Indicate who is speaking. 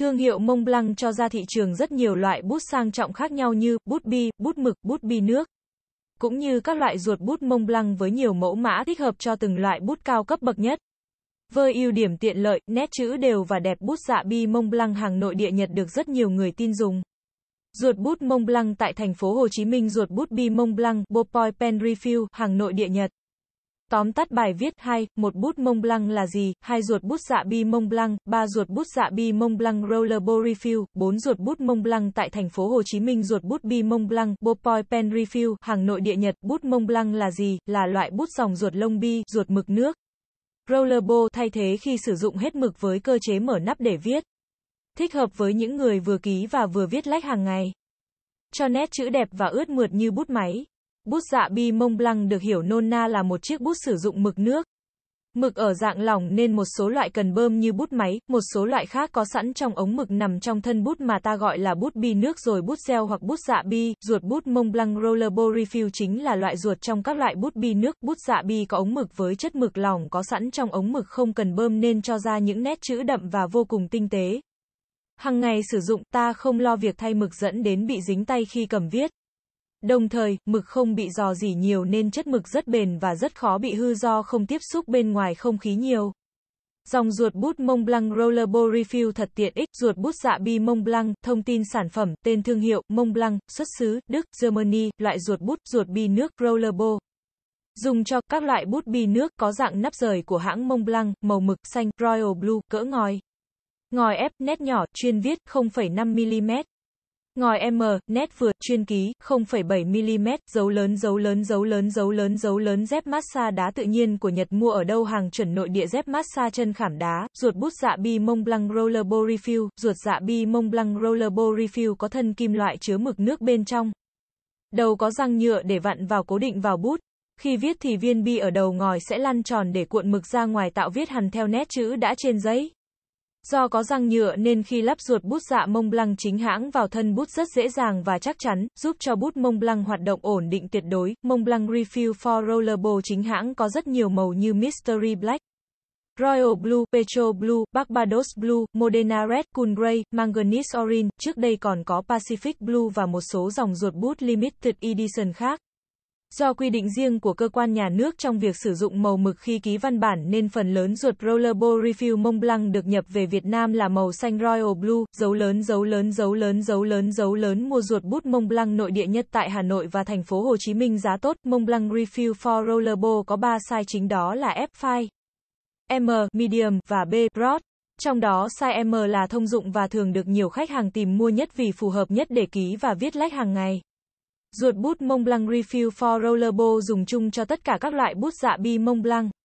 Speaker 1: Thương hiệu Mông Blanc cho ra thị trường rất nhiều loại bút sang trọng khác nhau như bút bi, bút mực, bút bi nước, cũng như các loại ruột bút Mông Blanc với nhiều mẫu mã thích hợp cho từng loại bút cao cấp bậc nhất. Với ưu điểm tiện lợi, nét chữ đều và đẹp bút dạ bi Mông Blanc hàng nội địa Nhật được rất nhiều người tin dùng. Ruột bút Mông Blanc tại thành phố Hồ Chí Minh, ruột bút bi Mông Blanc, Bopoy Pen Refill, hàng nội địa Nhật. Tóm tắt bài viết 2, một bút mông blanc là gì? Hai ruột bút dạ bi mông blanc, ba ruột bút dạ bi mông blanc roller bow refill, bốn ruột bút mông blanc tại thành phố Hồ Chí Minh ruột bút bi mông blanc, bopoi pen refill, hàng nội địa Nhật, bút mông blanc là gì? Là loại bút dòng ruột lông bi, ruột mực nước. Rollerbo thay thế khi sử dụng hết mực với cơ chế mở nắp để viết. Thích hợp với những người vừa ký và vừa viết lách hàng ngày. Cho nét chữ đẹp và ướt mượt như bút máy. Bút dạ bi mông lăng được hiểu nôm na là một chiếc bút sử dụng mực nước. Mực ở dạng lỏng nên một số loại cần bơm như bút máy, một số loại khác có sẵn trong ống mực nằm trong thân bút mà ta gọi là bút bi nước rồi bút gel hoặc bút dạ bi. Ruột bút mông lăng rollerball refill chính là loại ruột trong các loại bút bi nước. Bút dạ bi có ống mực với chất mực lỏng có sẵn trong ống mực không cần bơm nên cho ra những nét chữ đậm và vô cùng tinh tế. Hằng ngày sử dụng, ta không lo việc thay mực dẫn đến bị dính tay khi cầm viết. Đồng thời, mực không bị dò dỉ nhiều nên chất mực rất bền và rất khó bị hư do không tiếp xúc bên ngoài không khí nhiều. Dòng ruột bút mông Blanc Rollerball Refill thật tiện ích, ruột bút dạ bi mông Blanc, thông tin sản phẩm, tên thương hiệu, mông Blanc, xuất xứ, Đức, Germany, loại ruột bút, ruột bi nước, Rollerball. Dùng cho các loại bút bi nước có dạng nắp rời của hãng mông Blanc, màu mực xanh, Royal Blue, cỡ ngòi. Ngòi ép, nét nhỏ, chuyên viết, 0,5mm. Ngòi M, nét vượt chuyên ký, 0,7mm, dấu lớn dấu lớn dấu lớn dấu lớn dấu lớn dép massage đá tự nhiên của Nhật mua ở đâu hàng chuẩn nội địa dép massage chân khảm đá, ruột bút dạ bi mông blanc rollerbo refill, ruột dạ bi mông blanc rollerbo refill có thân kim loại chứa mực nước bên trong. Đầu có răng nhựa để vặn vào cố định vào bút. Khi viết thì viên bi ở đầu ngòi sẽ lăn tròn để cuộn mực ra ngoài tạo viết hằn theo nét chữ đã trên giấy. Do có răng nhựa nên khi lắp ruột bút dạ mông lăng chính hãng vào thân bút rất dễ dàng và chắc chắn, giúp cho bút mông lăng hoạt động ổn định tuyệt đối. Mông lăng Refill for Rollerball chính hãng có rất nhiều màu như Mystery Black, Royal Blue, Petro Blue, Barbados Blue, Modena Red, Cool Grey, Manganese Orange, trước đây còn có Pacific Blue và một số dòng ruột bút limited edition khác. Do quy định riêng của cơ quan nhà nước trong việc sử dụng màu mực khi ký văn bản nên phần lớn ruột Rollerball Refill mông Blanc được nhập về Việt Nam là màu xanh Royal Blue, dấu lớn dấu lớn dấu lớn dấu lớn dấu lớn mua ruột bút mông Blanc nội địa nhất tại Hà Nội và thành phố Hồ Chí Minh giá tốt. Mông Blanc Refill for Rollerball có 3 size chính đó là F5, M, Medium và B, Broad. Trong đó size M là thông dụng và thường được nhiều khách hàng tìm mua nhất vì phù hợp nhất để ký và viết lách hàng ngày. Ruột bút Mont Blanc Refill for Rollerball dùng chung cho tất cả các loại bút dạ bi Mont Blanc.